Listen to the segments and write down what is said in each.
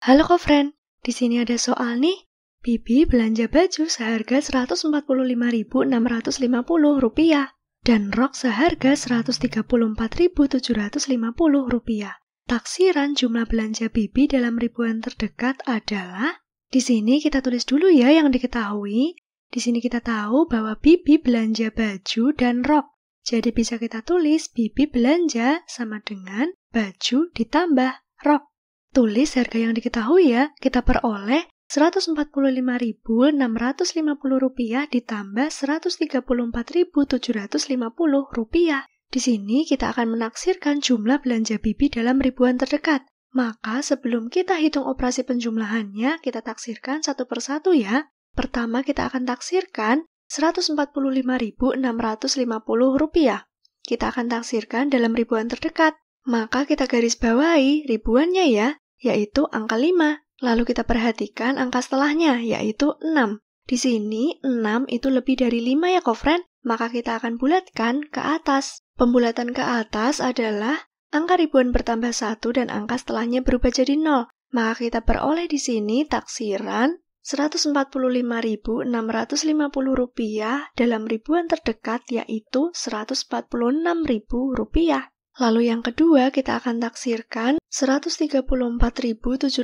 Halo friend, di sini ada soal nih. Bibi belanja baju seharga Rp145.650 dan rok seharga Rp134.750. Taksiran jumlah belanja Bibi dalam ribuan terdekat adalah di sini kita tulis dulu ya yang diketahui. Di sini kita tahu bahwa Bibi belanja baju dan rok. Jadi bisa kita tulis Bibi belanja sama dengan baju ditambah rok. Tulis harga yang diketahui ya, kita peroleh Rp145.650 ditambah Rp134.750. Di sini kita akan menaksirkan jumlah belanja bibi dalam ribuan terdekat. Maka sebelum kita hitung operasi penjumlahannya, kita taksirkan satu persatu ya. Pertama kita akan taksirkan Rp145.650. Kita akan taksirkan dalam ribuan terdekat. Maka kita garis bawahi ribuannya ya, yaitu angka 5. Lalu kita perhatikan angka setelahnya, yaitu 6. Di sini 6 itu lebih dari 5 ya kofren, maka kita akan bulatkan ke atas. Pembulatan ke atas adalah angka ribuan bertambah 1 dan angka setelahnya berubah jadi 0. Maka kita peroleh di sini taksiran 145.650 rupiah dalam ribuan terdekat yaitu 146.000 rupiah. Lalu yang kedua kita akan taksirkan Rp134.750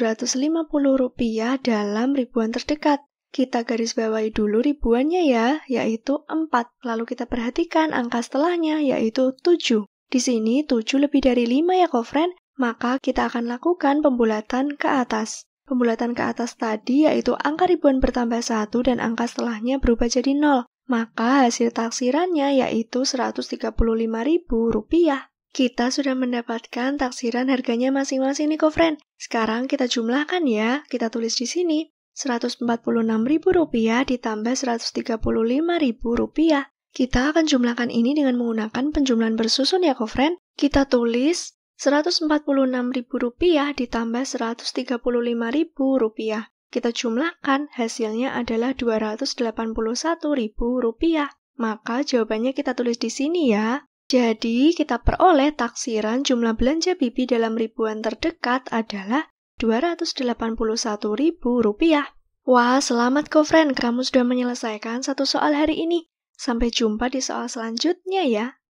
dalam ribuan terdekat. Kita garis bawahi dulu ribuannya ya, yaitu 4. Lalu kita perhatikan angka setelahnya, yaitu 7. Di sini 7 lebih dari 5 ya, kofren, maka kita akan lakukan pembulatan ke atas. Pembulatan ke atas tadi yaitu angka ribuan bertambah 1 dan angka setelahnya berubah jadi 0. Maka hasil taksirannya yaitu Rp135.000. Kita sudah mendapatkan taksiran harganya masing-masing nih, friend. Sekarang kita jumlahkan ya, kita tulis di sini. Rp146.000 ditambah Rp135.000. Kita akan jumlahkan ini dengan menggunakan penjumlahan bersusun ya, kofren. Kita tulis Rp146.000 ditambah Rp135.000. Kita jumlahkan, hasilnya adalah Rp281.000. Maka jawabannya kita tulis di sini ya. Jadi, kita peroleh taksiran jumlah belanja Bibi dalam ribuan terdekat adalah Rp281.000. Wah, selamat kok friend, kamu sudah menyelesaikan satu soal hari ini. Sampai jumpa di soal selanjutnya ya.